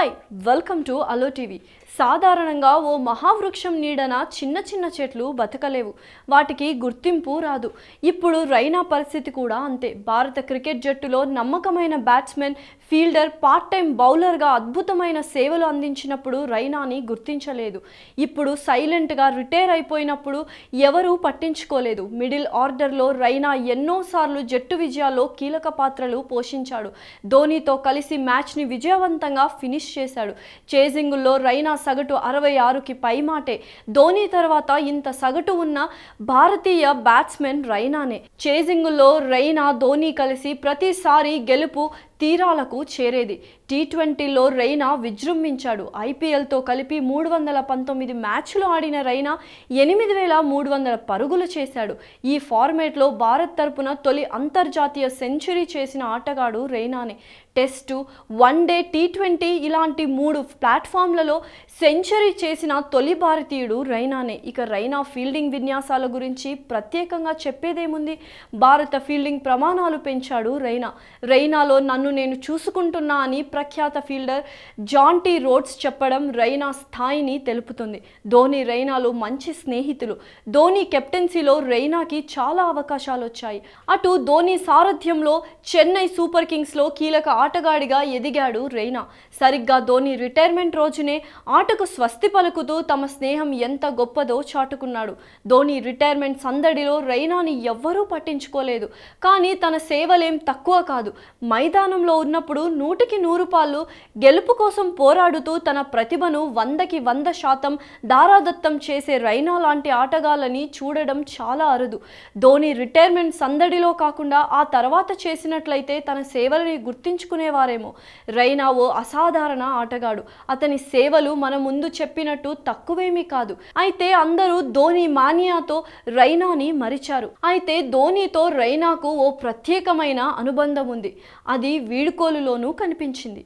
Hi, welcome to Allo TV. సాధారణంగా ఓ మహావృక్షం నీడన చిన్న చిన్న చెట్లు బతకలేవు వాటికి గుర్తింపు రాదు ఇప్పుడు రైనా పరిస్థితి కూడా అంతే భారత క్రికెట్ జట్టులో నమ్మకమైన బ్యాట్స్మెన్ ఫీల్డర్ పార్ట్ టైం బౌలర్గా అద్భుతమైన సేవలు అందించినప్పుడు రైనాని గుర్తించలేదు ఇప్పుడు సైలెంట్గా రిటైర్ అయిపోయినప్పుడు ఎవరూ పట్టించుకోలేదు మిడిల్ ఆర్డర్లో రైనా ఎన్నోసార్లు జట్టు విజయాల్లో కీలక పాత్రలు పోషించాడు ధోనీతో కలిసి మ్యాచ్ని విజయవంతంగా ఫినిష్ చేశాడు చేజింగుల్లో రైనా సగటు అరవై ఆరుకి పైమాటే ధోని తర్వాత ఇంత సగటు ఉన్న భారతీయ బ్యాట్స్మెన్ రైనానే చేజింగ్లో రైనా ధోని కలిసి ప్రతిసారి గెలుపు తీరాలకు చేరేది టీ ట్వంటీలో రైనా విజృంభించాడు ఐపీఎల్తో కలిపి మూడు వందల పంతొమ్మిది మ్యాచ్లు ఆడిన రైనా ఎనిమిది వేల మూడు వందల పరుగులు చేశాడు ఈ ఫార్మేట్లో భారత్ తరపున తొలి అంతర్జాతీయ సెంచరీ చేసిన ఆటగాడు రైనానే test one day T twenty ఇలాంటి మూడు ప్లాట్ఫామ్లలో సెంచరీ చేసిన తొలి భారతీయుడు రైనానే ఇక రైనా ఫీల్డింగ్ విన్యాసాల గురించి ప్రత్యేకంగా చెప్పేదేముంది భారత ఫీల్డింగ్ ప్రమాణాలు పెంచాడు రైనా రైనాలో నన్ను ఇప్పుడు నేను చూసుకుంటున్నా అని ప్రఖ్యాత ఫీల్డర్ జాంటీ రోడ్స్ చెప్పడం రైనా స్థాయిని తెలుపుతుంది ధోని రైనాలు మంచి స్నేహితులు ధోని కెప్టెన్సీలో రైనాకి చాలా అవకాశాలు వచ్చాయి అటు ధోని సారథ్యంలో చెన్నై సూపర్ కింగ్స్లో కీలక ఆటగాడిగా ఎదిగాడు రైనా సరిగ్గా ధోని రిటైర్మెంట్ రోజునే ఆటకు స్వస్తి పలుకుతూ తమ స్నేహం ఎంత గొప్పదో చాటుకున్నాడు ధోని రిటైర్మెంట్ సందడిలో రైనాని ఎవ్వరూ పట్టించుకోలేదు కానీ తన సేవలేం తక్కువ కాదు మైదానం అధికారంలో ఉన్నప్పుడు నూటికి నూరు పాలు గెలుపు కోసం పోరాడుతూ తన ప్రతిభను వందకి వంద శాతం దారాదత్తం చేసే రైనా లాంటి ఆటగాళ్ళని చూడడం చాలా అరుదు ధోని రిటైర్మెంట్ సందడిలో కాకుండా ఆ తర్వాత చేసినట్లయితే తన సేవలని గుర్తించుకునేవారేమో రైనా ఓ అసాధారణ ఆటగాడు అతని సేవలు మన ముందు చెప్పినట్టు తక్కువేమీ కాదు అయితే అందరూ ధోని మానియాతో రైనాని మరిచారు అయితే ధోనితో రైనాకు ఓ ప్రత్యేకమైన అనుబంధం ఉంది అది వీడుకోలులోనూ కనిపించింది